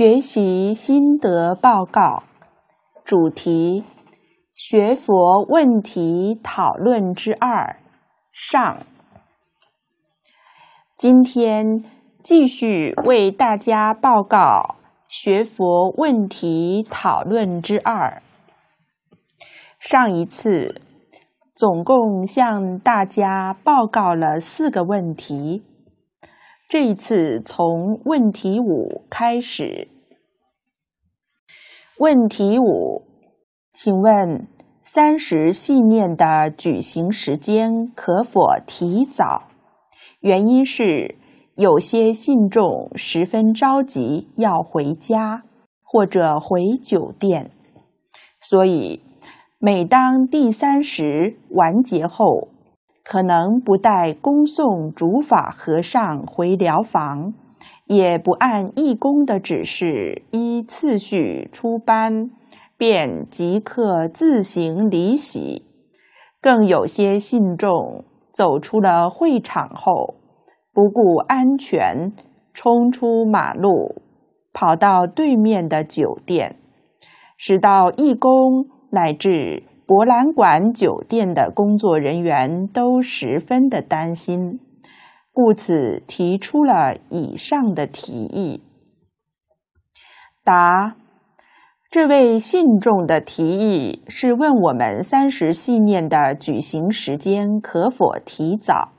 学习心得报告，主题：学佛问题讨论之二上。今天继续为大家报告学佛问题讨论之二。上一次总共向大家报告了四个问题。这一次从问题五开始。问题五，请问三十信念的举行时间可否提早？原因是有些信众十分着急要回家或者回酒店，所以每当第三十完结后。可能不带恭送主法和尚回寮房，也不按义工的指示依次序出班，便即刻自行离席。更有些信众走出了会场后，不顾安全，冲出马路，跑到对面的酒店，使到义工乃至。博览馆酒店的工作人员都十分的担心，故此提出了以上的提议。答：这位信众的提议是问我们三十信念的举行时间可否提早。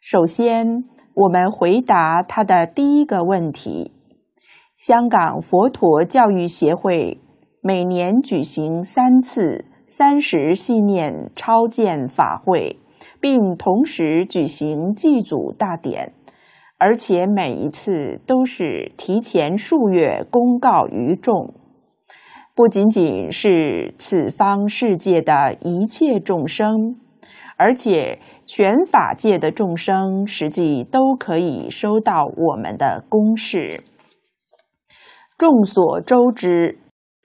首先，我们回答他的第一个问题：香港佛陀教育协会每年举行三次。三十系念超见法会，并同时举行祭祖大典，而且每一次都是提前数月公告于众，不仅仅是此方世界的一切众生，而且全法界的众生实际都可以收到我们的公示。众所周知。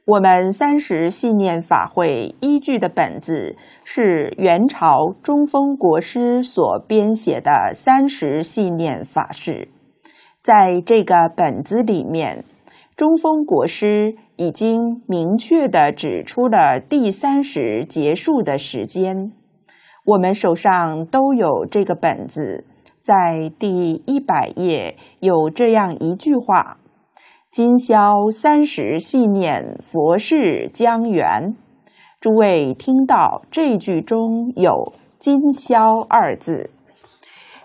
我们三十信念法会依据的本子是元朝中峰国师所编写的《三十信念法事》。在这个本子里面，中峰国师已经明确的指出了第三十结束的时间。我们手上都有这个本子，在第一百页有这样一句话。今宵三十系念佛事将圆，诸位听到这句中有“今宵”二字，“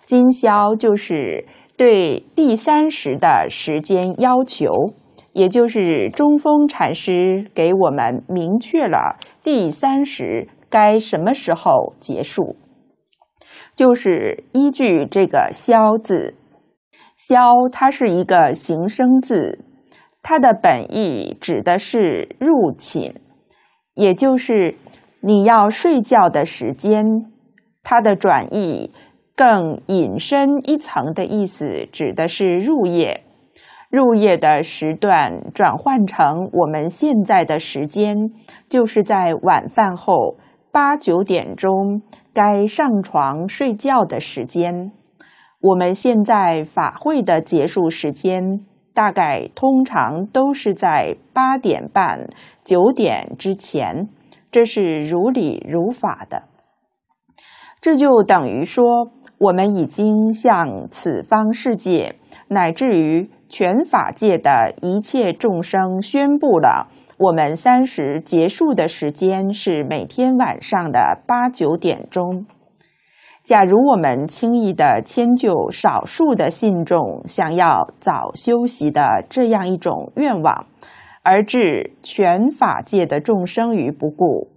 今宵”就是对第三十的时间要求，也就是中峰禅师给我们明确了第三十该什么时候结束，就是依据这个“宵”字，“宵”它是一个形声字。它的本意指的是入寝，也就是你要睡觉的时间。它的转义更引申一层的意思，指的是入夜。入夜的时段转换成我们现在的时间，就是在晚饭后八九点钟该上床睡觉的时间。我们现在法会的结束时间。大概通常都是在八点半、九点之前，这是如理如法的。这就等于说，我们已经向此方世界，乃至于全法界的一切众生，宣布了我们三十结束的时间是每天晚上的八九点钟。假如我们轻易的迁就少数的信众想要早休息的这样一种愿望，而置全法界的众生于不顾，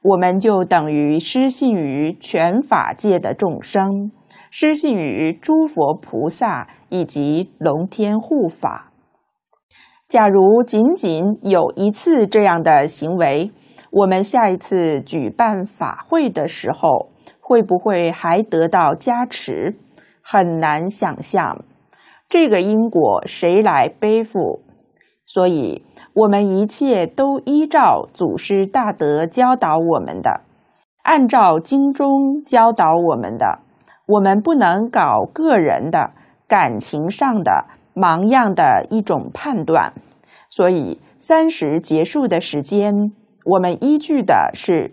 我们就等于失信于全法界的众生，失信于诸佛菩萨以及龙天护法。假如仅仅有一次这样的行为，我们下一次举办法会的时候。会不会还得到加持？很难想象这个因果谁来背负？所以我们一切都依照祖师大德教导我们的，按照经中教导我们的，我们不能搞个人的感情上的盲样的一种判断。所以三十结束的时间，我们依据的是。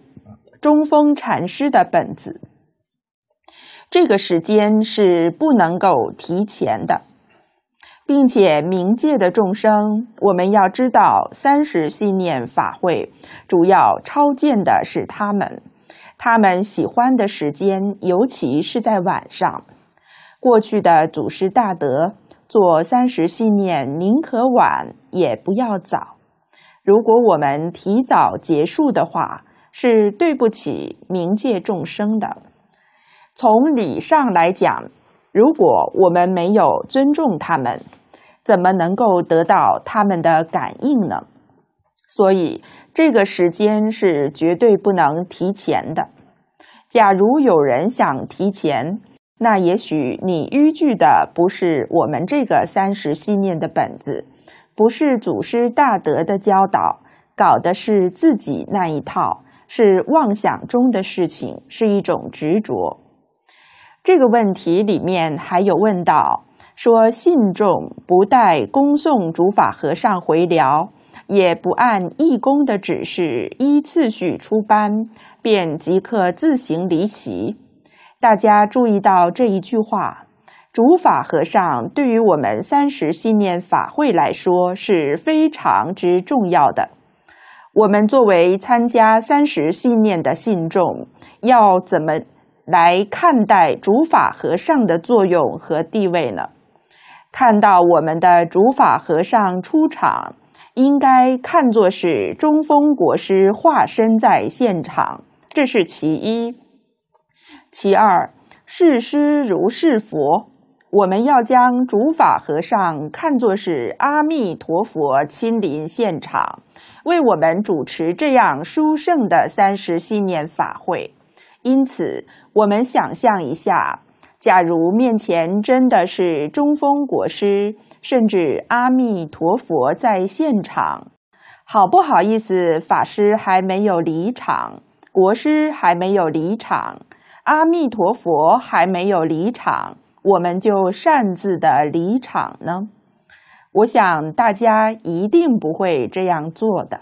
中风禅师的本子，这个时间是不能够提前的，并且冥界的众生，我们要知道三十信念法会主要超见的是他们，他们喜欢的时间，尤其是在晚上。过去的祖师大德做三十信念，宁可晚也不要早。如果我们提早结束的话，是对不起冥界众生的。从理上来讲，如果我们没有尊重他们，怎么能够得到他们的感应呢？所以，这个时间是绝对不能提前的。假如有人想提前，那也许你依据的不是我们这个三十信念的本子，不是祖师大德的教导，搞的是自己那一套。是妄想中的事情，是一种执着。这个问题里面还有问到，说信众不待恭送主法和尚回辽，也不按义工的指示依次序出班，便即刻自行离席。大家注意到这一句话，主法和尚对于我们三十信念法会来说是非常之重要的。我们作为参加三十信念的信众，要怎么来看待主法和尚的作用和地位呢？看到我们的主法和尚出场，应该看作是中风国师化身在现场，这是其一。其二，视师如视佛，我们要将主法和尚看作是阿弥陀佛亲临现场。为我们主持这样殊胜的三十信念法会，因此我们想象一下，假如面前真的是中风国师，甚至阿弥陀佛在现场，好不好意思？法师还没有离场，国师还没有离场，阿弥陀佛还没有离场，我们就擅自的离场呢？我想大家一定不会这样做的，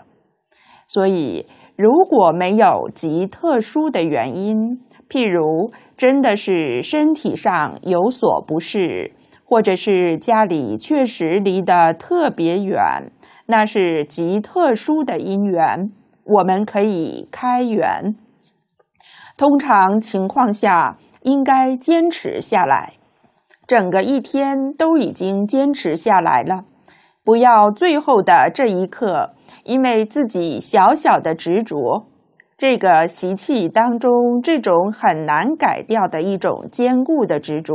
所以如果没有极特殊的原因，譬如真的是身体上有所不适，或者是家里确实离得特别远，那是极特殊的因缘，我们可以开源。通常情况下，应该坚持下来。整个一天都已经坚持下来了，不要最后的这一刻，因为自己小小的执着，这个习气当中这种很难改掉的一种坚固的执着，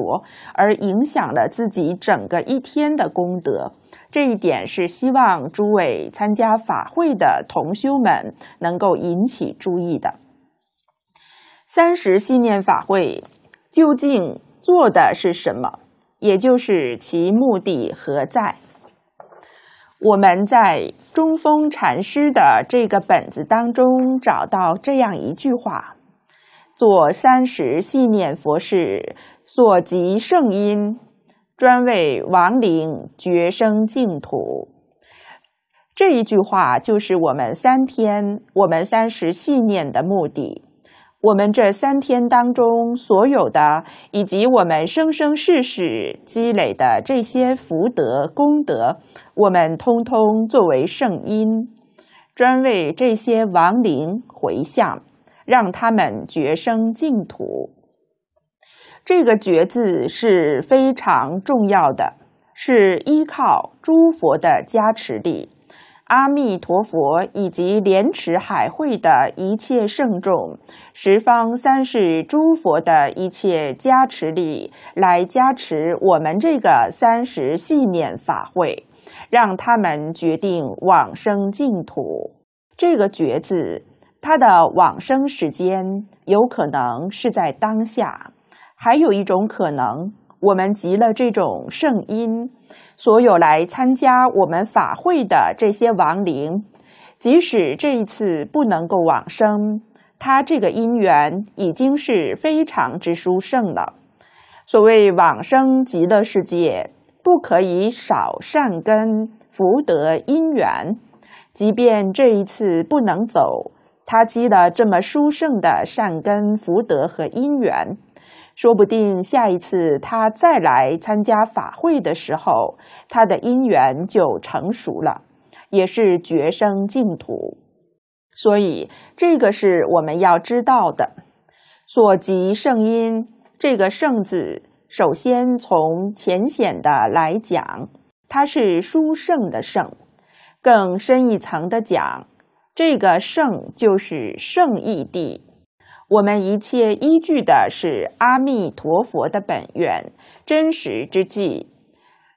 而影响了自己整个一天的功德。这一点是希望诸位参加法会的同修们能够引起注意的。三十信念法会究竟做的是什么？也就是其目的何在？我们在中峰禅师的这个本子当中找到这样一句话：“做三十系念佛事，所集圣因，专为亡灵觉生净土。”这一句话就是我们三天，我们三十系念的目的。我们这三天当中所有的，以及我们生生世世积累的这些福德功德，我们通通作为圣因，专为这些亡灵回向，让他们觉生净土。这个“觉”字是非常重要的，是依靠诸佛的加持力。阿弥陀佛，以及莲池海会的一切圣众，十方三世诸佛的一切加持力，来加持我们这个三十信念法会，让他们决定往生净土。这个“觉”字，它的往生时间有可能是在当下，还有一种可能，我们集了这种圣音，所有来参加我们法会的这些亡灵，即使这一次不能够往生，他这个因缘已经是非常之殊胜了。所谓往生极乐世界，不可以少善根福德因缘。即便这一次不能走，他积了这么殊胜的善根福德和因缘。说不定下一次他再来参加法会的时候，他的因缘就成熟了，也是绝生净土。所以这个是我们要知道的。所及圣因，这个“圣”字，首先从浅显的来讲，它是殊胜的“圣”；更深一层的讲，这个“圣”就是圣意地。我们一切依据的是阿弥陀佛的本愿真实之际。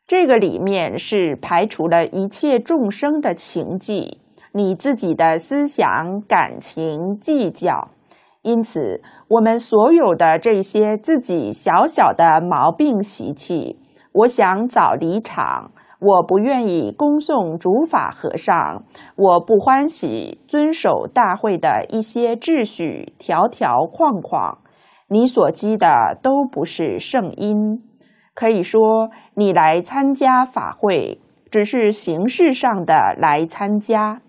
这个里面是排除了一切众生的情迹，你自己的思想、感情、计较。因此，我们所有的这些自己小小的毛病习气，我想早离场。我不愿意恭送主法和尚，我不欢喜遵守大会的一些秩序条条框框，你所积的都不是圣因。可以说，你来参加法会，只是形式上的来参加，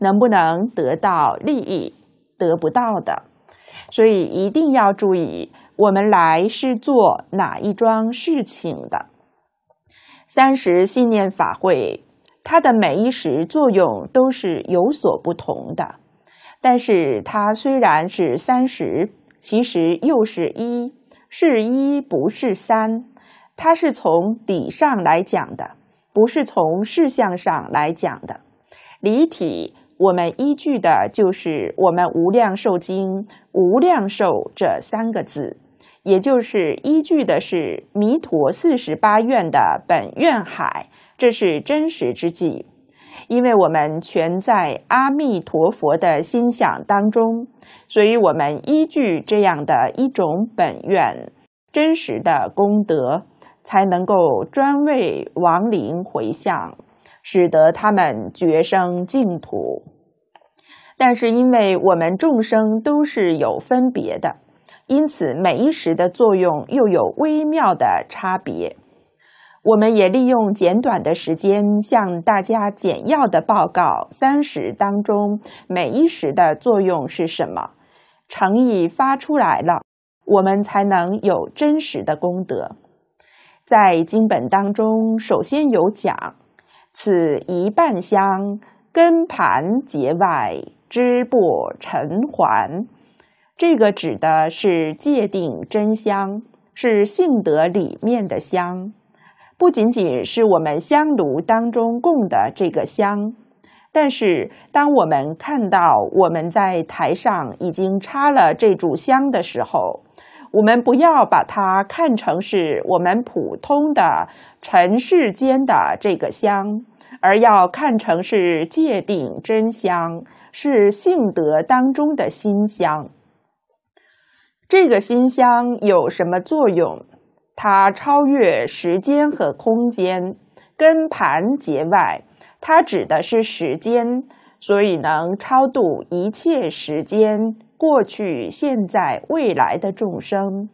能不能得到利益？得不到的。所以一定要注意，我们来是做哪一桩事情的。三十信念法会，它的每一时作用都是有所不同的。但是它虽然是三十，其实又是一，是一不是三。它是从理上来讲的，不是从事项上来讲的。离体，我们依据的就是我们无量寿经“无量寿”这三个字。也就是依据的是弥陀四十八愿的本愿海，这是真实之际，因为我们全在阿弥陀佛的心想当中，所以我们依据这样的一种本愿真实的功德，才能够专为亡灵回向，使得他们觉生净土。但是，因为我们众生都是有分别的。因此，每一时的作用又有微妙的差别。我们也利用简短的时间向大家简要的报告三时当中每一时的作用是什么。诚意发出来了，我们才能有真实的功德。在经本当中，首先有讲：此一半香根盘结外，支布尘环。这个指的是界定真香，是性德里面的香，不仅仅是我们香炉当中供的这个香，但是当我们看到我们在台上已经插了这柱香的时候，我们不要把它看成是我们普通的尘世间的这个香，而要看成是界定真香，是性德当中的心香。这个心香有什么作用？它超越时间和空间，跟盘结外，它指的是时间，所以能超度一切时间过去、现在、未来的众生，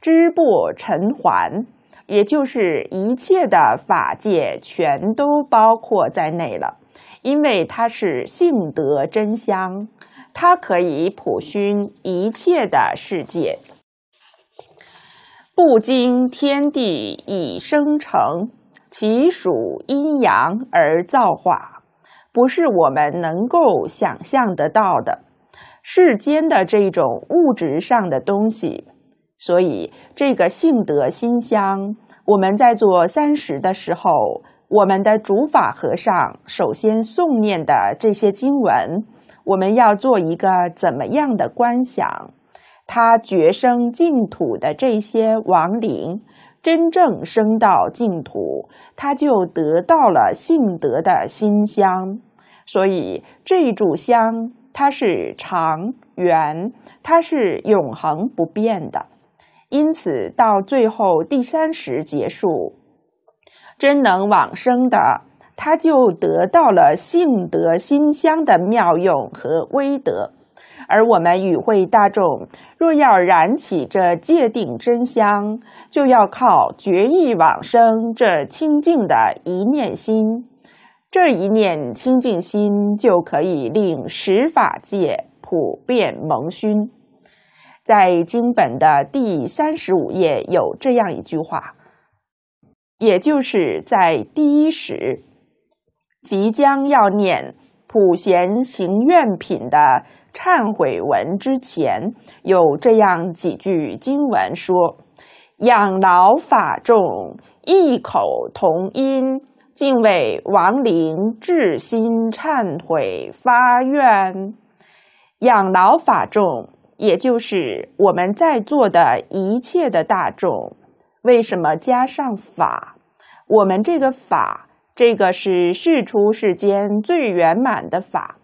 织布成环，也就是一切的法界全都包括在内了，因为它是性德真香。它可以普熏一切的世界，不经天地以生成，其属阴阳而造化，不是我们能够想象得到的。世间的这种物质上的东西，所以这个性德心香，我们在做三十的时候，我们的主法和尚首先诵念的这些经文。我们要做一个怎么样的观想？他绝生净土的这些亡灵，真正生到净土，他就得到了幸德的馨香。所以，这柱香它是长圆，它是永恒不变的。因此，到最后第三时结束，真能往生的。他就得到了性德心香的妙用和威德，而我们与会大众若要燃起这戒定真香，就要靠决意往生这清净的一念心，这一念清净心就可以令十法界普遍蒙熏。在经本的第三十五页有这样一句话，也就是在第一时。即将要念《普贤行愿品》的忏悔文之前，有这样几句经文说：“养老法众，异口同音，敬畏亡灵，至心忏悔发愿。”养老法众，也就是我们在座的一切的大众。为什么加上“法”？我们这个“法”。这个是世出世间最圆满的法，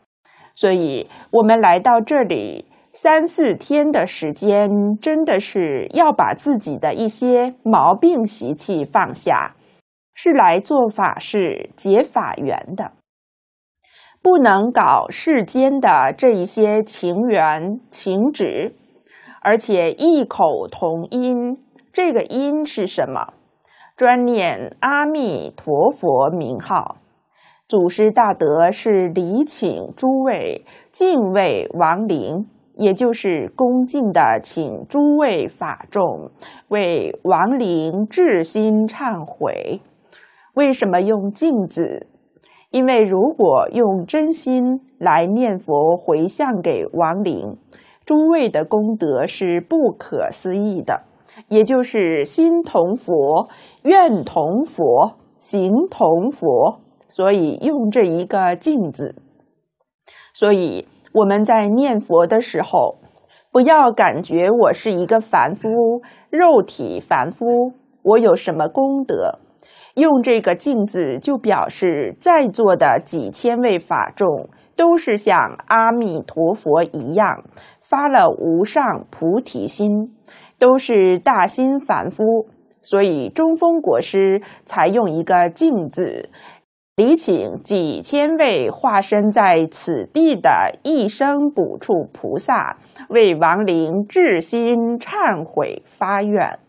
所以我们来到这里三四天的时间，真的是要把自己的一些毛病习气放下，是来做法事结法缘的，不能搞世间的这一些情缘情旨，而且异口同音，这个音是什么？专念阿弥陀佛名号，祖师大德是礼请诸位敬畏亡灵，也就是恭敬的请诸位法众为亡灵至心忏悔。为什么用镜子？因为如果用真心来念佛回向给亡灵，诸位的功德是不可思议的。也就是心同佛，愿同佛，行同佛，所以用这一个镜子。所以我们在念佛的时候，不要感觉我是一个凡夫、肉体凡夫，我有什么功德？用这个镜子就表示在座的几千位法众都是像阿弥陀佛一样，发了无上菩提心。都是大心凡夫，所以中峰国师才用一个“净”字，礼请几千位化身在此地的一生补处菩萨为亡灵至心忏悔发愿。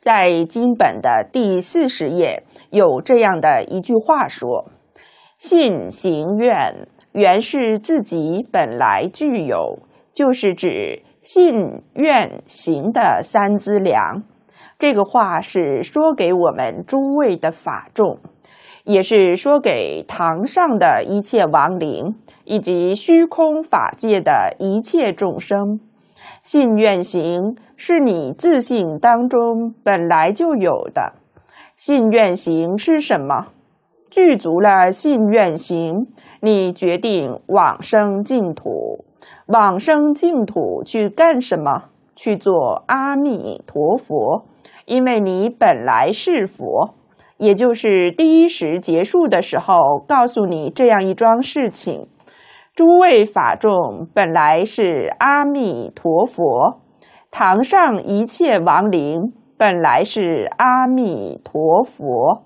在经本的第四十页有这样的一句话说：“信行愿原是自己本来具有，就是指。”信愿行的三资粮，这个话是说给我们诸位的法众，也是说给堂上的一切亡灵，以及虚空法界的一切众生。信愿行是你自信当中本来就有的。信愿行是什么？具足了信愿行，你决定往生净土。往生净土去干什么？去做阿弥陀佛，因为你本来是佛，也就是第一时结束的时候，告诉你这样一桩事情：诸位法众本来是阿弥陀佛，堂上一切亡灵本来是阿弥陀佛，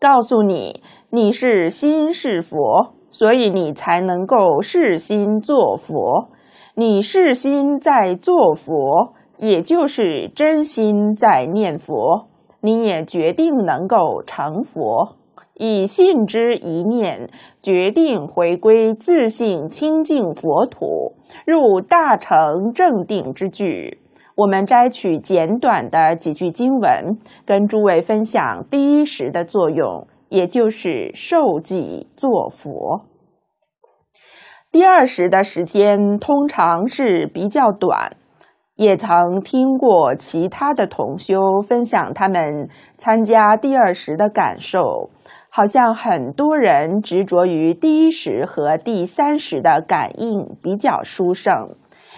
告诉你，你是心是佛。所以你才能够视心作佛，你视心在作佛，也就是真心在念佛，你也决定能够成佛。以信之一念，决定回归自信清净佛土，入大乘正定之句。我们摘取简短的几句经文，跟诸位分享第一时的作用。也就是受己作佛。第二时的时间通常是比较短，也曾听过其他的同修分享他们参加第二时的感受，好像很多人执着于第一时和第三时的感应比较殊胜，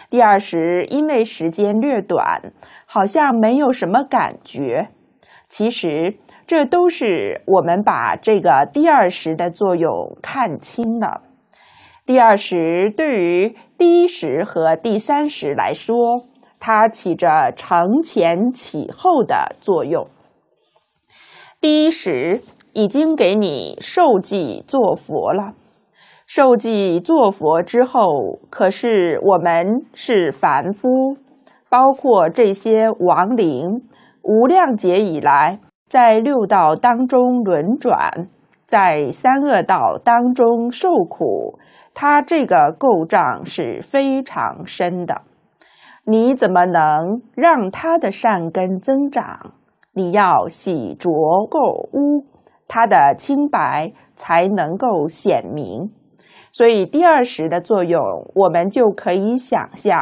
第二时因为时间略短，好像没有什么感觉。其实。这都是我们把这个第二十的作用看清了。第二十对于第一十和第三十来说，它起着承前启后的作用。第一十已经给你受记做佛了，受记做佛之后，可是我们是凡夫，包括这些亡灵无量劫以来。在六道当中轮转，在三恶道当中受苦，他这个构障是非常深的。你怎么能让他的善根增长？你要洗濯垢污，他的清白才能够显明。所以第二识的作用，我们就可以想象。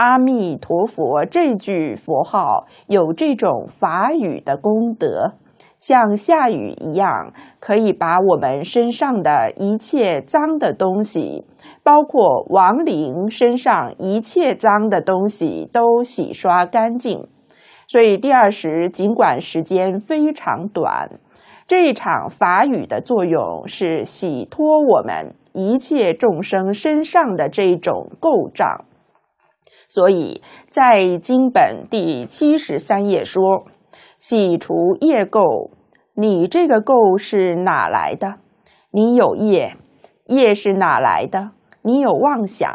阿弥陀佛这句佛号有这种法语的功德，像下雨一样，可以把我们身上的一切脏的东西，包括亡灵身上一切脏的东西都洗刷干净。所以第二时，尽管时间非常短，这一场法语的作用是洗脱我们一切众生身上的这种垢障。所以在经本第七十三页说，洗除业垢。你这个垢是哪来的？你有业，业是哪来的？你有妄想。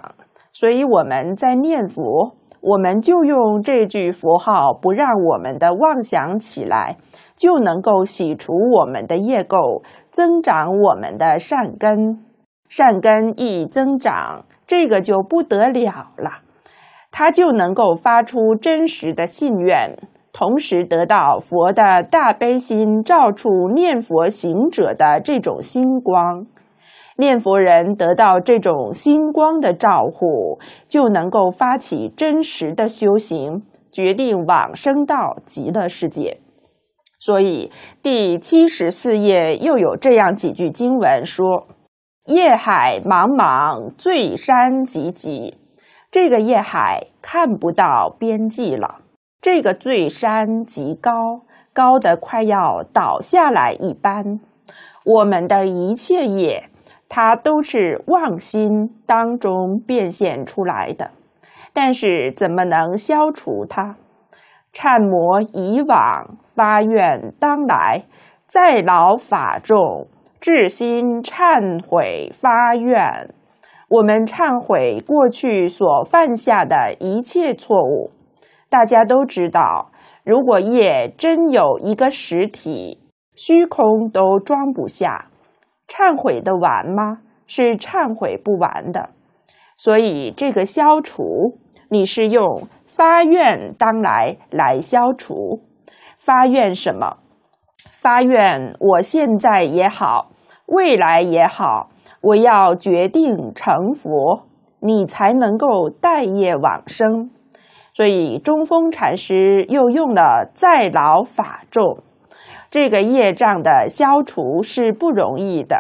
所以我们在念佛，我们就用这句佛号，不让我们的妄想起来，就能够洗除我们的业垢，增长我们的善根。善根一增长，这个就不得了了。他就能够发出真实的信愿，同时得到佛的大悲心照出念佛行者的这种星光，念佛人得到这种星光的照护，就能够发起真实的修行，决定往生到极乐世界。所以第七十四页又有这样几句经文说：“夜海茫茫，醉山急急。”这个夜海看不到边际了。这个醉山极高，高的快要倒下来一般。我们的一切业，它都是妄心当中变现出来的。但是怎么能消除它？忏魔以往发愿，当来在老法众至心忏悔发愿。我们忏悔过去所犯下的一切错误，大家都知道。如果业真有一个实体，虚空都装不下，忏悔得完吗？是忏悔不完的。所以这个消除，你是用发愿当来来消除。发愿什么？发愿我现在也好，未来也好。我要决定成佛，你才能够带业往生。所以中峰禅师又用了在劳法众，这个业障的消除是不容易的。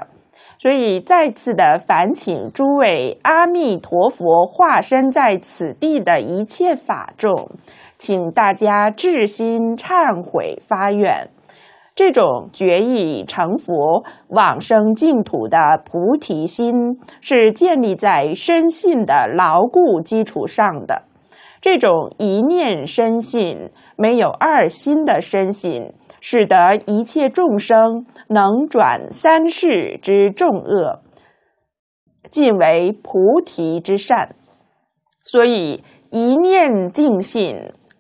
所以再次的，烦请诸位阿弥陀佛化身在此地的一切法众，请大家至心忏悔发愿。这种决意成佛、往生净土的菩提心，是建立在深信的牢固基础上的。这种一念深信、没有二心的深信，使得一切众生能转三世之众恶，尽为菩提之善。所以，一念净信。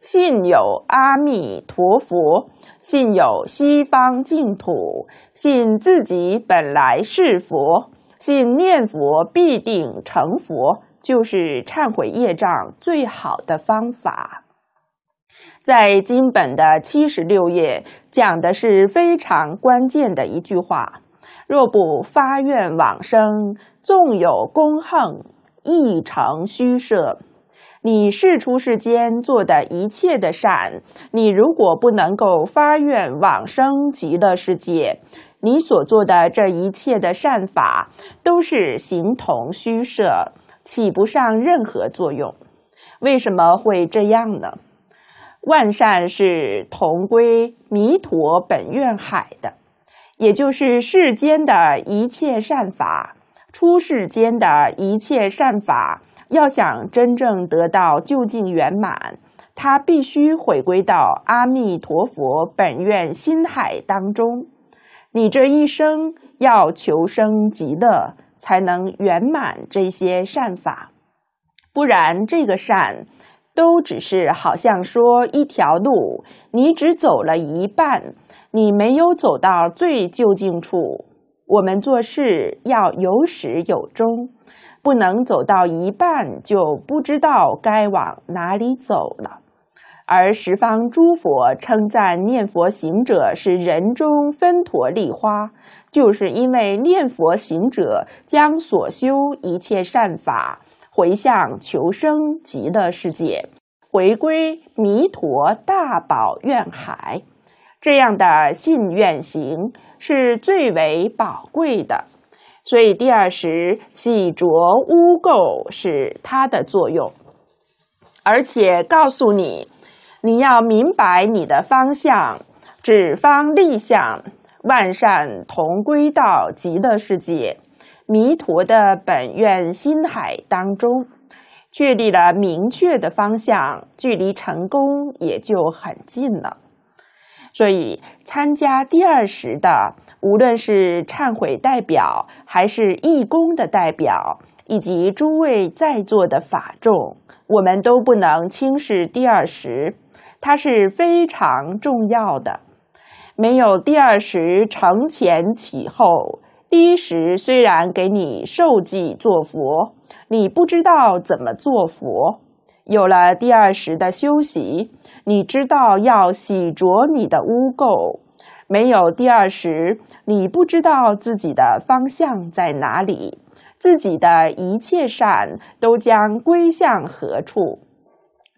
信有阿弥陀佛，信有西方净土，信自己本来是佛，信念佛必定成佛，就是忏悔业障最好的方法。在经本的七十六页，讲的是非常关键的一句话：“若不发愿往生，纵有功恨，亦成虚设。”你是出世间做的一切的善，你如果不能够发愿往生极乐世界，你所做的这一切的善法都是形同虚设，起不上任何作用。为什么会这样呢？万善是同归弥陀本愿海的，也就是世间的一切善法，出世间的一切善法。要想真正得到究竟圆满，他必须回归到阿弥陀佛本愿心海当中。你这一生要求生极乐，才能圆满这些善法，不然这个善都只是好像说一条路，你只走了一半，你没有走到最究竟处。我们做事要有始有终。不能走到一半就不知道该往哪里走了，而十方诸佛称赞念佛行者是人中分陀利花，就是因为念佛行者将所修一切善法回向求生极乐世界，回归弥陀大宝愿海，这样的信愿行是最为宝贵的。所以，第二时系濯污垢是它的作用，而且告诉你，你要明白你的方向，指方立相，万善同归到极乐世界，弥陀的本愿心海当中，确立了明确的方向，距离成功也就很近了。所以，参加第二十的，无论是忏悔代表，还是义工的代表，以及诸位在座的法众，我们都不能轻视第二十，它是非常重要的。没有第二十承前启后，第一十虽然给你受记作佛，你不知道怎么做佛，有了第二十的修习。你知道要洗濯你的污垢，没有第二时。你不知道自己的方向在哪里，自己的一切善都将归向何处。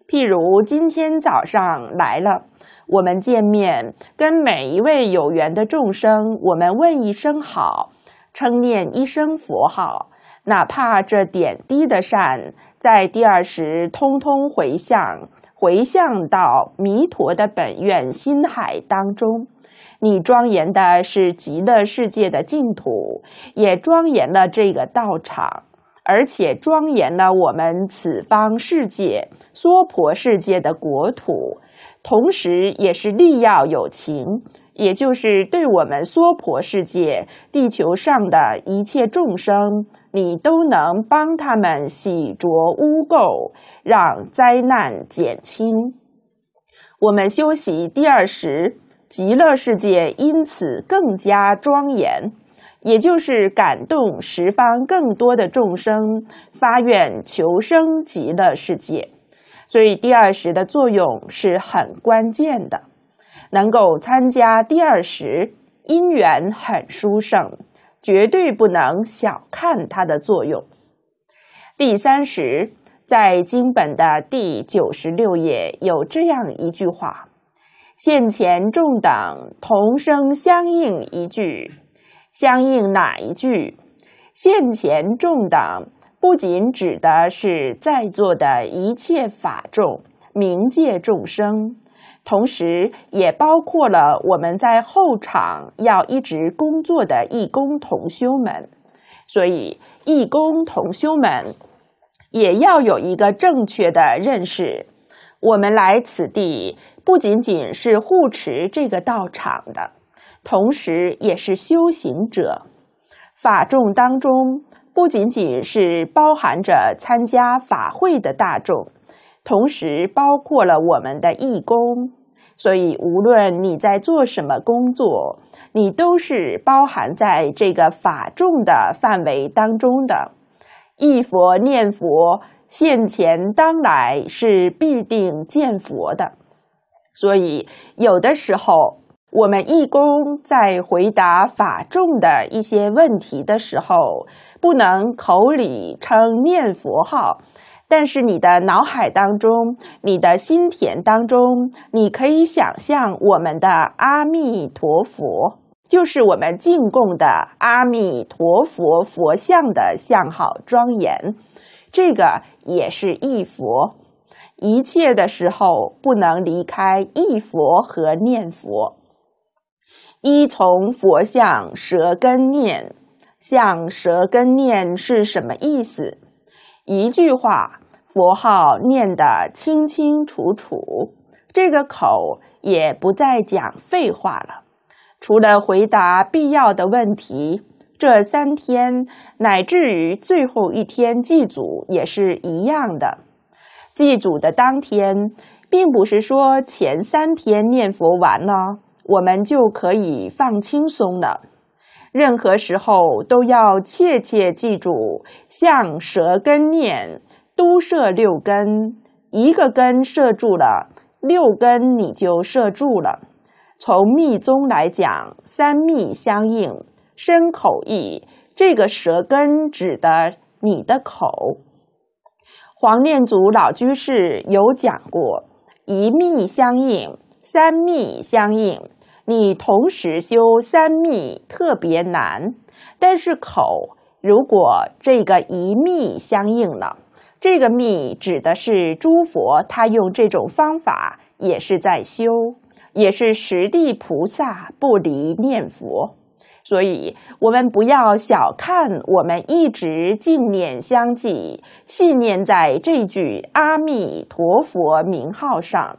譬如今天早上来了，我们见面，跟每一位有缘的众生，我们问一声好，称念一声佛号，哪怕这点滴的善，在第二时通通回向。回向到弥陀的本愿心海当中，你庄严的是极乐世界的净土，也庄严了这个道场，而且庄严了我们此方世界娑婆世界的国土，同时也是利要有情。也就是对我们娑婆世界地球上的一切众生，你都能帮他们洗濯污垢，让灾难减轻。我们修习第二时极乐世界，因此更加庄严。也就是感动十方更多的众生发愿求生极乐世界，所以第二时的作用是很关键的。能够参加第二十因缘很殊胜，绝对不能小看它的作用。第三十在经本的第九十六页有这样一句话：“现前众党同声相应一句，相应哪一句？”“现前众党”不仅指的是在座的一切法众、冥界众生。同时，也包括了我们在后场要一直工作的义工同修们，所以义工同修们也要有一个正确的认识。我们来此地不仅仅是护持这个道场的，同时也是修行者。法众当中不仅仅是包含着参加法会的大众，同时包括了我们的义工。所以，无论你在做什么工作，你都是包含在这个法众的范围当中的。一佛念佛，现前当来是必定见佛的。所以，有的时候我们义工在回答法众的一些问题的时候，不能口里称念佛号。但是你的脑海当中，你的心田当中，你可以想象我们的阿弥陀佛，就是我们进贡的阿弥陀佛佛像的相好庄严，这个也是一佛。一切的时候不能离开一佛和念佛，依从佛像舌根念，像舌根念是什么意思？一句话。佛号念得清清楚楚，这个口也不再讲废话了。除了回答必要的问题，这三天乃至于最后一天祭祖也是一样的。祭祖的当天，并不是说前三天念佛完了，我们就可以放轻松了。任何时候都要切切记住，向舌根念。都射六根，一个根射住了，六根你就射住了。从密宗来讲，三密相应，身、口、意。这个舌根指的你的口。黄念祖老居士有讲过，一密相应，三密相应。你同时修三密特别难，但是口如果这个一密相应了。这个密指的是诸佛，他用这种方法也是在修，也是十地菩萨不离念佛，所以我们不要小看我们一直净念相继，信念在这句阿弥陀佛名号上，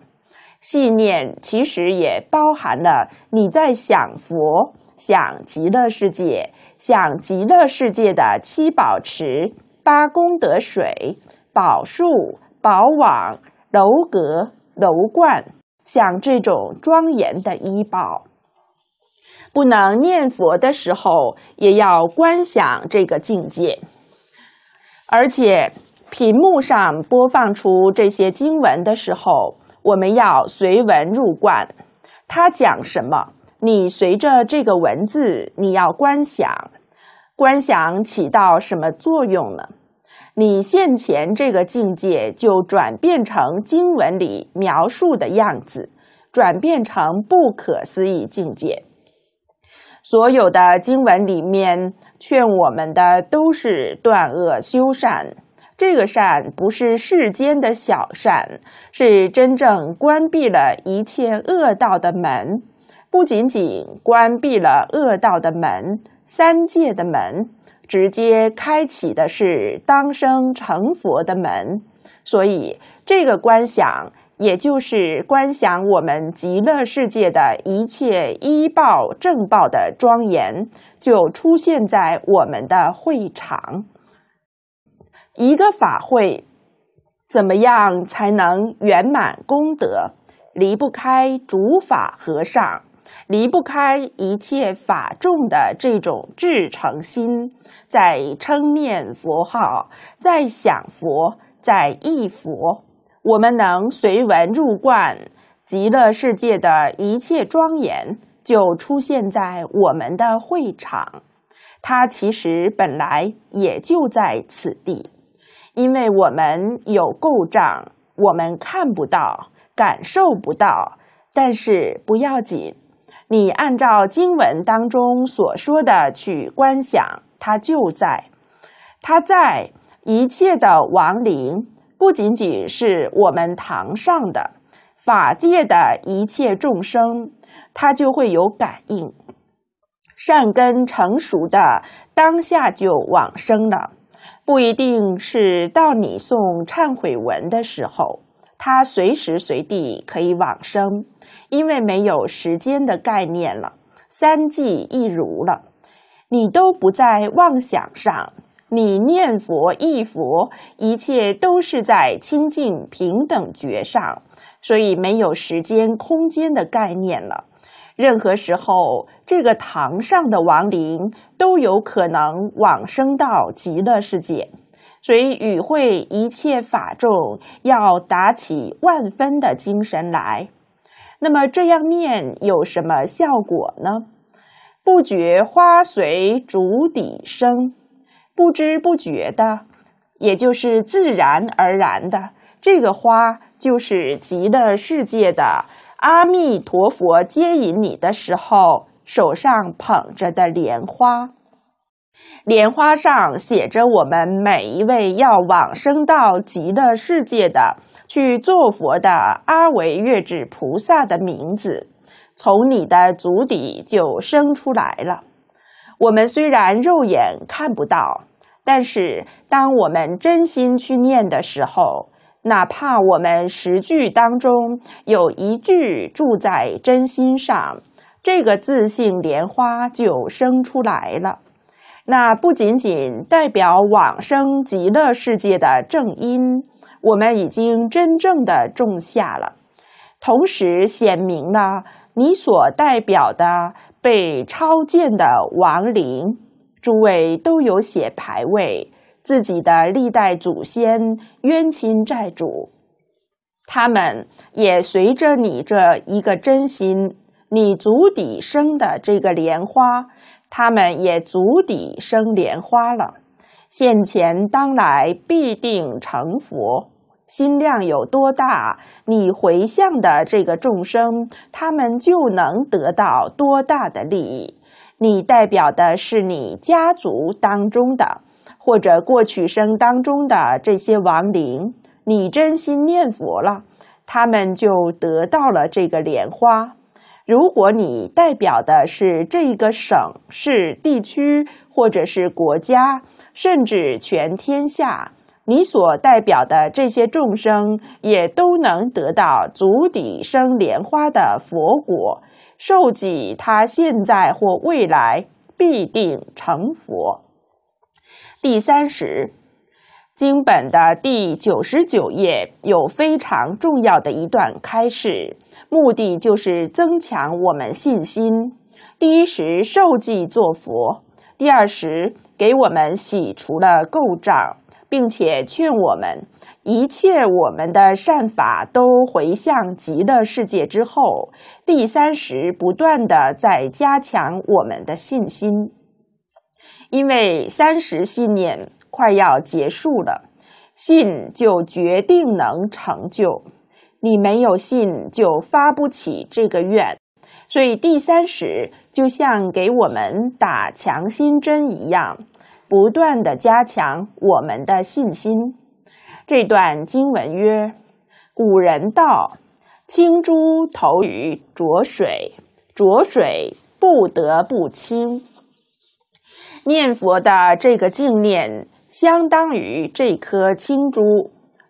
信念其实也包含了你在想佛，想极乐世界，想极乐世界的七宝池、八功德水。宝树、宝网、楼阁、楼冠，像这种庄严的衣宝，不能念佛的时候也要观想这个境界。而且屏幕上播放出这些经文的时候，我们要随文入观。他讲什么，你随着这个文字，你要观想。观想起到什么作用呢？你现前这个境界就转变成经文里描述的样子，转变成不可思议境界。所有的经文里面劝我们的都是断恶修善，这个善不是世间的小善，是真正关闭了一切恶道的门，不仅仅关闭了恶道的门，三界的门。直接开启的是当生成佛的门，所以这个观想，也就是观想我们极乐世界的一切依报正报的庄严，就出现在我们的会场。一个法会，怎么样才能圆满功德？离不开主法和尚。离不开一切法众的这种至诚心，在称念佛号，在想佛，在忆佛，我们能随文入观，极乐世界的一切庄严就出现在我们的会场。它其实本来也就在此地，因为我们有够障，我们看不到，感受不到，但是不要紧。你按照经文当中所说的去观想，它就在，它在一切的亡灵，不仅仅是我们堂上的法界的一切众生，他就会有感应，善根成熟的当下就往生了，不一定是到你诵忏悔文的时候，他随时随地可以往生。因为没有时间的概念了，三即一如了，你都不在妄想上，你念佛忆佛，一切都是在清净平等觉上，所以没有时间空间的概念了。任何时候，这个堂上的亡灵都有可能往生到极乐世界，所以与会一切法众要打起万分的精神来。那么这样念有什么效果呢？不觉花随竹底生，不知不觉的，也就是自然而然的，这个花就是极乐世界的阿弥陀佛接引你的时候手上捧着的莲花，莲花上写着我们每一位要往生到极乐世界的。去做佛的阿维月智菩萨的名字，从你的足底就生出来了。我们虽然肉眼看不到，但是当我们真心去念的时候，哪怕我们十句当中有一句住在真心上，这个自信莲花就生出来了。那不仅仅代表往生极乐世界的正因。我们已经真正的种下了，同时显明了你所代表的被超荐的亡灵，诸位都有写牌位，自己的历代祖先、冤亲债主，他们也随着你这一个真心，你足底生的这个莲花，他们也足底生莲花了。现前当来必定成佛，心量有多大，你回向的这个众生，他们就能得到多大的利益。你代表的是你家族当中的，或者过去生当中的这些亡灵，你真心念佛了，他们就得到了这个莲花。如果你代表的是这一个省市地区，或者是国家，甚至全天下，你所代表的这些众生也都能得到足底生莲花的佛果，受己他现在或未来必定成佛。第三十经本的第九十九页有非常重要的一段开示。目的就是增强我们信心。第一时受记作佛，第二时给我们洗除了垢障，并且劝我们一切我们的善法都回向极乐世界之后，第三时不断的在加强我们的信心，因为三十信念快要结束了，信就决定能成就。你没有信，就发不起这个愿，所以第三使就像给我们打强心针一样，不断的加强我们的信心。这段经文曰：“古人道，清珠投于浊水，浊水不得不清。”念佛的这个净念，相当于这颗清珠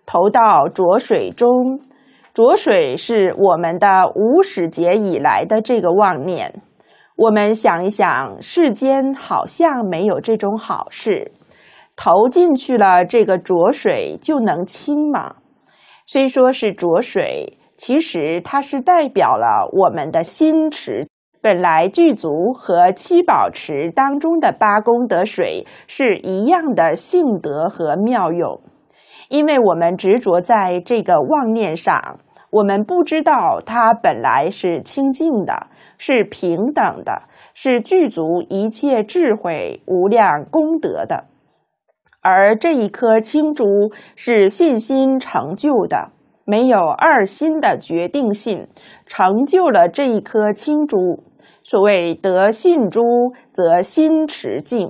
投到浊水中。浊水是我们的无始劫以来的这个妄念。我们想一想，世间好像没有这种好事，投进去了这个浊水就能清吗？虽说是浊水，其实它是代表了我们的心池本来具足和七宝池当中的八功德水是一样的性德和妙用，因为我们执着在这个妄念上。我们不知道它本来是清净的，是平等的，是具足一切智慧、无量功德的。而这一颗青珠是信心成就的，没有二心的决定性成就了这一颗青珠。所谓得信珠，则心持净；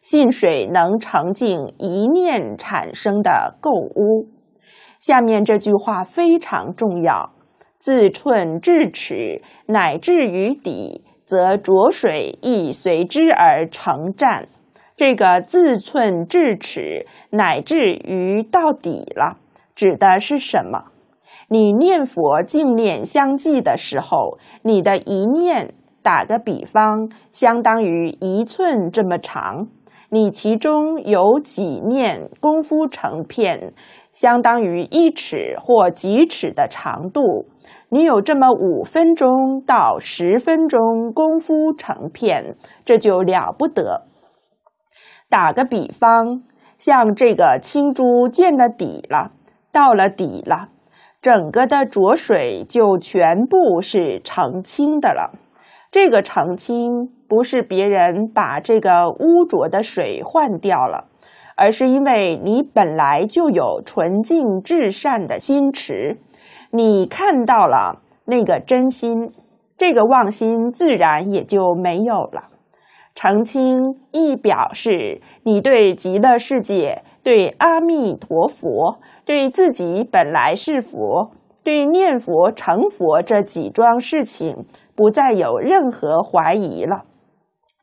信水能澄净一念产生的垢污。下面这句话非常重要：自寸至尺，乃至于底，则浊水亦随之而成战。这个自寸至尺，乃至于到底了，指的是什么？你念佛净念相继的时候，你的一念，打个比方，相当于一寸这么长。你其中有几念功夫成片？相当于一尺或几尺的长度，你有这么五分钟到十分钟功夫成片，这就了不得。打个比方，像这个青珠见了底了，到了底了，整个的浊水就全部是澄清的了。这个澄清不是别人把这个污浊的水换掉了。而是因为你本来就有纯净至善的心持，你看到了那个真心，这个妄心自然也就没有了。澄清一表示，你对极乐世界、对阿弥陀佛、对自己本来是佛、对念佛成佛这几桩事情，不再有任何怀疑了。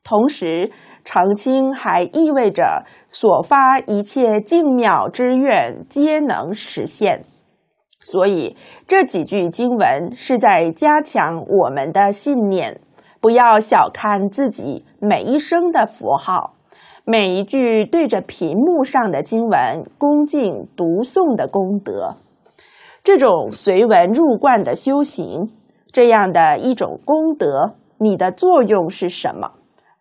同时。常清还意味着所发一切净妙之愿皆能实现，所以这几句经文是在加强我们的信念。不要小看自己每一声的符号，每一句对着屏幕上的经文恭敬读诵的功德，这种随文入观的修行，这样的一种功德，你的作用是什么？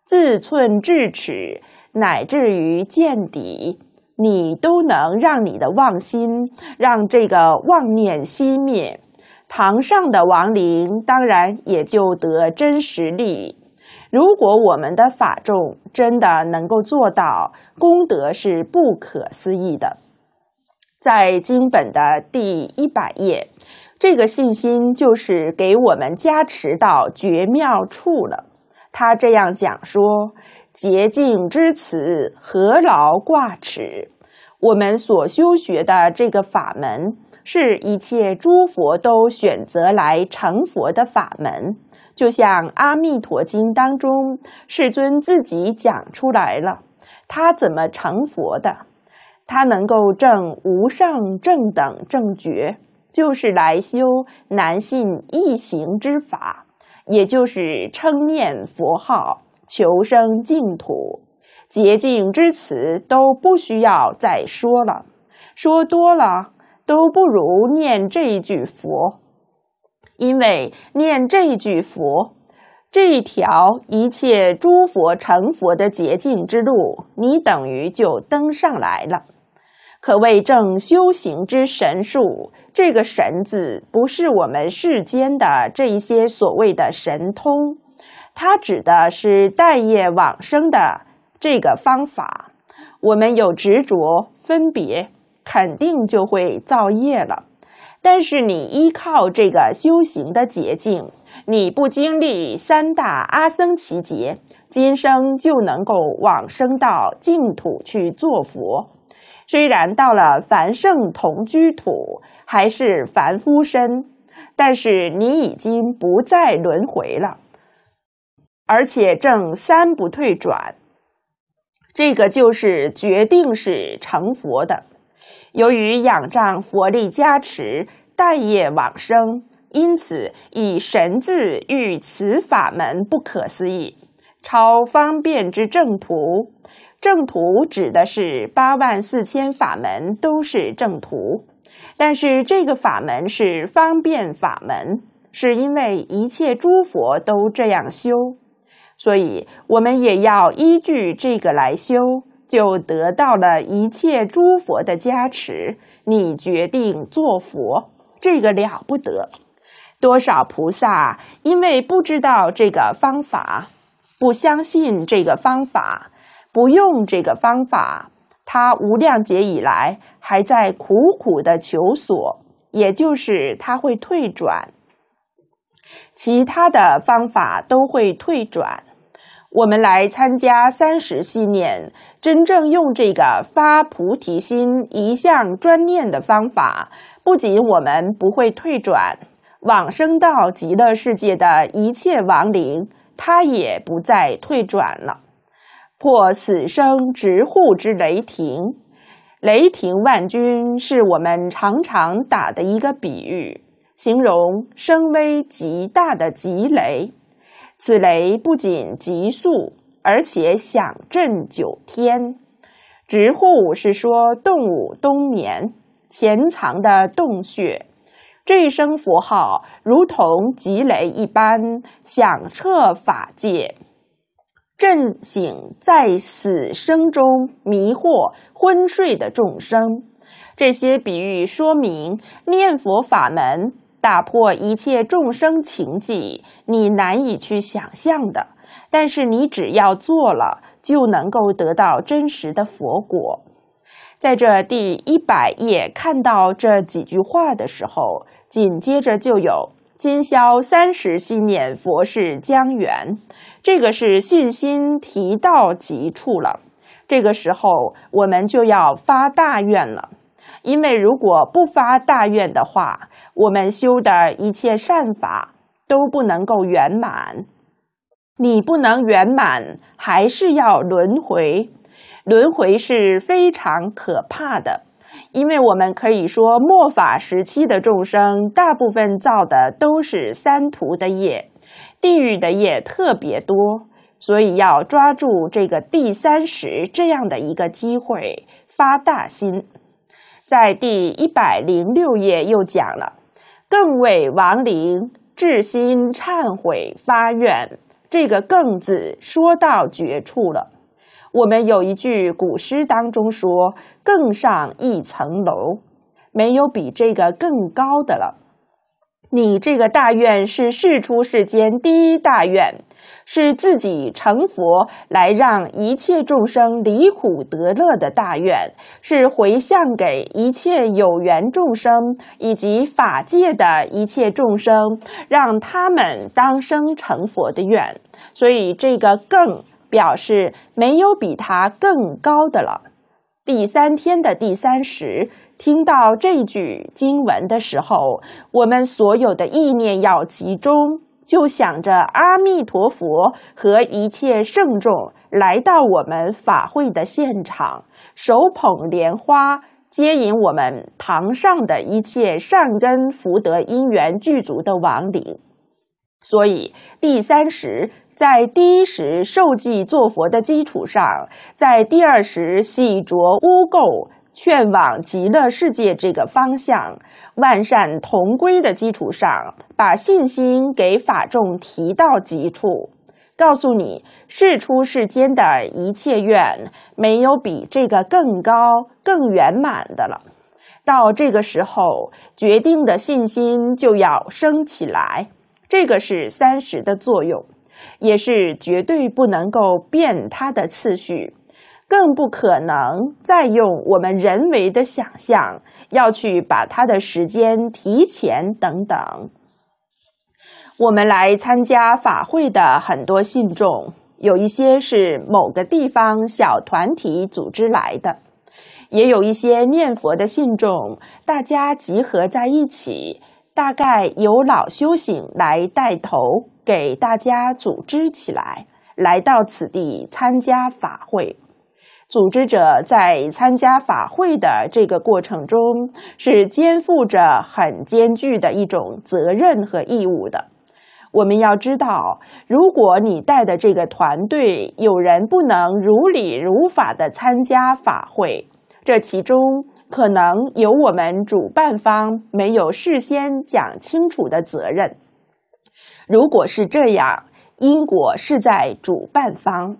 自寸至尺，乃至于见底，你都能让你的妄心，让这个妄念熄灭。堂上的亡灵当然也就得真实力。如果我们的法众真的能够做到，功德是不可思议的。在经本的第一百页，这个信心就是给我们加持到绝妙处了。他这样讲说：“洁净之词，何劳挂齿？我们所修学的这个法门，是一切诸佛都选择来成佛的法门。就像《阿弥陀经》当中，世尊自己讲出来了，他怎么成佛的？他能够证无上正等正觉，就是来修难信易行之法。”也就是称念佛号，求生净土，洁净之词都不需要再说了，说多了都不如念这句佛，因为念这句佛，这条一切诸佛成佛的捷径之路，你等于就登上来了。可谓正修行之神术。这个“神”字不是我们世间的这一些所谓的神通，它指的是待业往生的这个方法。我们有执着、分别，肯定就会造业了。但是你依靠这个修行的捷径，你不经历三大阿僧祇劫，今生就能够往生到净土去做佛。虽然到了凡圣同居土，还是凡夫身，但是你已经不再轮回了，而且正三不退转，这个就是决定是成佛的。由于仰仗佛力加持，代业往生，因此以神字喻此法门，不可思议。超方便之正途，正途指的是八万四千法门都是正途，但是这个法门是方便法门，是因为一切诸佛都这样修，所以我们也要依据这个来修，就得到了一切诸佛的加持。你决定做佛，这个了不得！多少菩萨因为不知道这个方法。不相信这个方法，不用这个方法，他无量劫以来还在苦苦的求索，也就是他会退转。其他的方法都会退转。我们来参加三十信念，真正用这个发菩提心、一向专念的方法，不仅我们不会退转，往生到极乐世界的一切亡灵。他也不再退转了，破死生直护之雷霆，雷霆万钧是我们常常打的一个比喻，形容声威极大的急雷。此雷不仅急速，而且响震九天。直护是说动物冬眠潜藏的洞穴。这一声佛号如同疾雷一般响彻法界，震醒在死生中迷惑昏睡的众生。这些比喻说明念佛法门打破一切众生情计，你难以去想象的。但是你只要做了，就能够得到真实的佛果。在这第一百页看到这几句话的时候。紧接着就有今宵三十昔年佛事将圆，这个是信心提到极处了。这个时候我们就要发大愿了，因为如果不发大愿的话，我们修的一切善法都不能够圆满。你不能圆满，还是要轮回，轮回是非常可怕的。因为我们可以说，末法时期的众生，大部分造的都是三途的业，地狱的业特别多，所以要抓住这个第三时这样的一个机会发大心。在第一百零六页又讲了，更为亡灵至心忏悔发愿，这个“更”字说到绝处了。我们有一句古诗当中说：“更上一层楼”，没有比这个更高的了。你这个大愿是世出世间第一大愿，是自己成佛，来让一切众生离苦得乐的大愿，是回向给一切有缘众生以及法界的一切众生，让他们当生成佛的愿。所以这个更。表示没有比他更高的了。第三天的第三时，听到这句经文的时候，我们所有的意念要集中，就想着阿弥陀佛和一切圣众来到我们法会的现场，手捧莲花接引我们堂上的一切善根福德因缘具足的亡灵。所以第三时。在第一时受记作佛的基础上，在第二时洗濯污垢，劝往极乐世界这个方向，万善同归的基础上，把信心给法众提到极处，告诉你世出世间的一切愿，没有比这个更高、更圆满的了。到这个时候，决定的信心就要升起来，这个是三十的作用。也是绝对不能够变它的次序，更不可能再用我们人为的想象要去把它的时间提前等等。我们来参加法会的很多信众，有一些是某个地方小团体组织来的，也有一些念佛的信众，大家集合在一起，大概由老修行来带头。给大家组织起来，来到此地参加法会。组织者在参加法会的这个过程中，是肩负着很艰巨的一种责任和义务的。我们要知道，如果你带的这个团队有人不能如理如法的参加法会，这其中可能有我们主办方没有事先讲清楚的责任。如果是这样，因果是在主办方。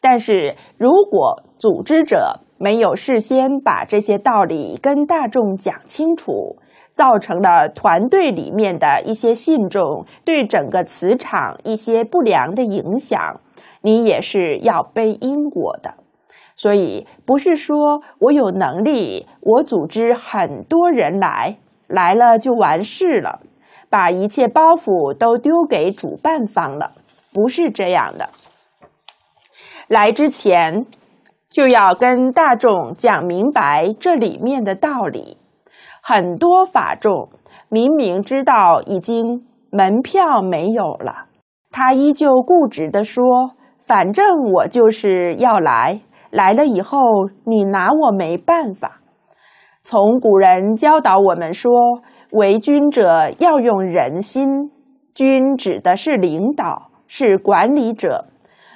但是如果组织者没有事先把这些道理跟大众讲清楚，造成了团队里面的一些信众对整个磁场一些不良的影响，你也是要背因果的。所以，不是说我有能力，我组织很多人来，来了就完事了。把一切包袱都丢给主办方了，不是这样的。来之前就要跟大众讲明白这里面的道理。很多法众明明知道已经门票没有了，他依旧固执的说：“反正我就是要来，来了以后你拿我没办法。”从古人教导我们说。为君者要用人心，君指的是领导，是管理者。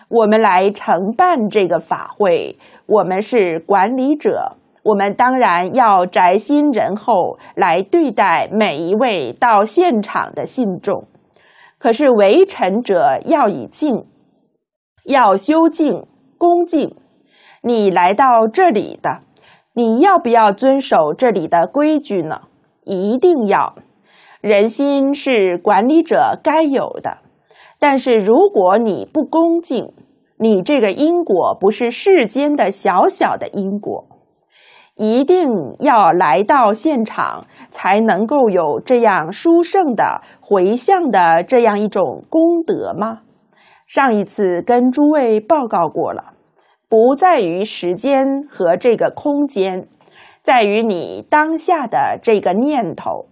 我们来承办这个法会，我们是管理者，我们当然要宅心仁厚，来对待每一位到现场的信众。可是为臣者要以敬，要修敬，恭敬。你来到这里的，你要不要遵守这里的规矩呢？一定要，人心是管理者该有的。但是如果你不恭敬，你这个因果不是世间的小小的因果。一定要来到现场，才能够有这样殊胜的回向的这样一种功德吗？上一次跟诸位报告过了，不在于时间和这个空间。在于你当下的这个念头，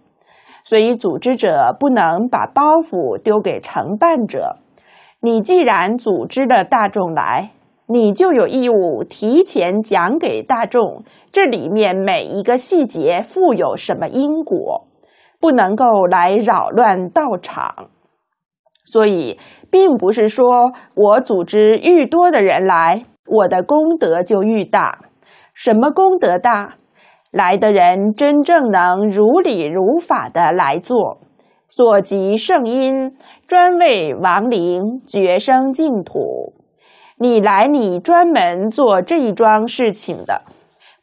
所以组织者不能把包袱丢给承办者。你既然组织了大众来，你就有义务提前讲给大众这里面每一个细节负有什么因果，不能够来扰乱道场。所以，并不是说我组织愈多的人来，我的功德就愈大。什么功德大？来的人真正能如理如法的来做，所及圣音，专为亡灵绝生净土。你来，你专门做这一桩事情的，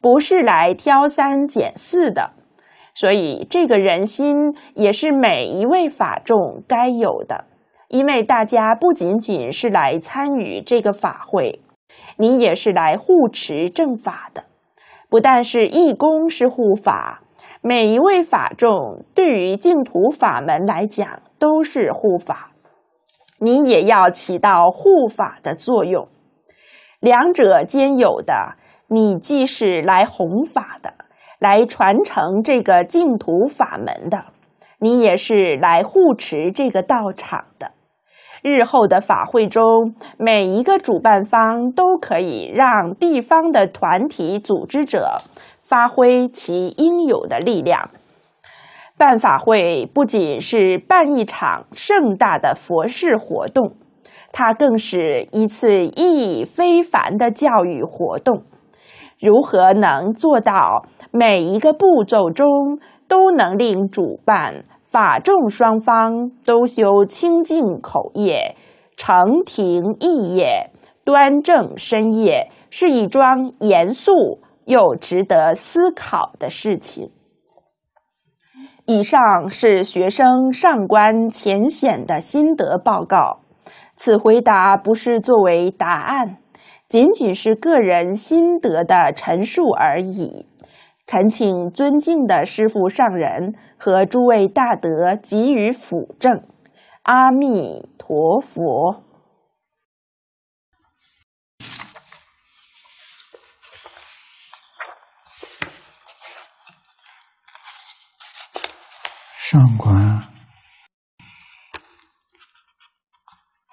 不是来挑三拣四的。所以，这个人心也是每一位法众该有的，因为大家不仅仅是来参与这个法会，你也是来护持正法的。不但是义工是护法，每一位法众对于净土法门来讲都是护法，你也要起到护法的作用，两者兼有的，你既是来弘法的，来传承这个净土法门的，你也是来护持这个道场的。日后的法会中，每一个主办方都可以让地方的团体组织者发挥其应有的力量。办法会不仅是办一场盛大的佛事活动，它更是一次意义非凡的教育活动。如何能做到每一个步骤中都能令主办？法众双方都修清净口业、诚、庭意业、端正身业，是一桩严肃又值得思考的事情。以上是学生上官浅显的心得报告。此回答不是作为答案，仅仅是个人心得的陈述而已。恳请尊敬的师父上人和诸位大德给予辅正。阿弥陀佛。上官，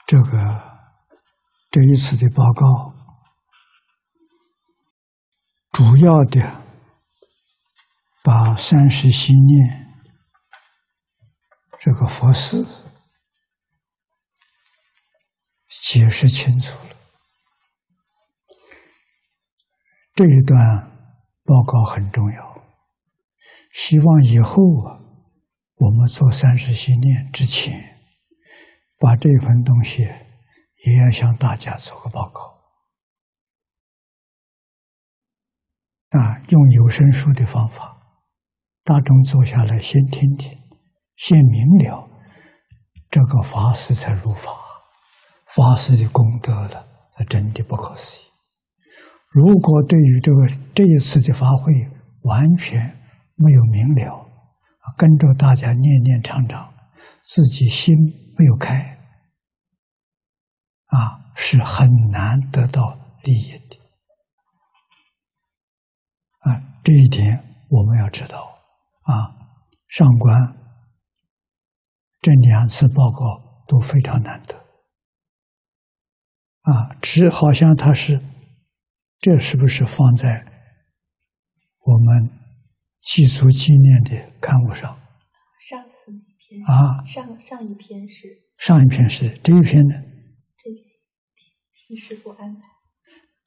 这个这一次的报告，主要的。把三世心念这个佛事解释清楚了，这一段报告很重要。希望以后我们做三世心念之前，把这份东西也要向大家做个报告。啊，用有声书的方法。大众坐下来，先听听，先明了这个法师才入法，法师的功德了，他真的不可思议。如果对于这个这一次的法会完全没有明了，跟着大家念念唱唱，自己心没有开，啊，是很难得到利益的。啊，这一点我们要知道。啊，上官，这两次报告都非常难得。啊，只好像他是，这是不是放在我们祭祖纪念的刊物上？上次那篇啊，上上一篇是上一篇是这一篇呢？这篇听师傅安排。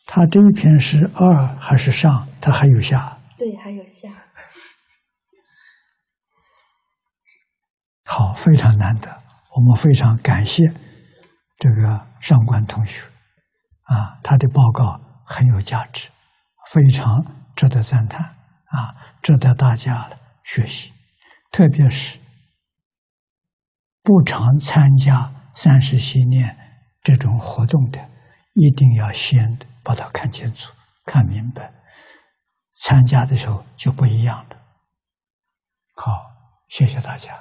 他这一篇是二还是上？他还有下。对，还有下。好，非常难得，我们非常感谢这个上官同学，啊，他的报告很有价值，非常值得赞叹，啊，值得大家学习，特别是不常参加三十信念这种活动的，一定要先把它看清楚、看明白，参加的时候就不一样了。好，谢谢大家。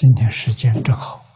今天时间正好。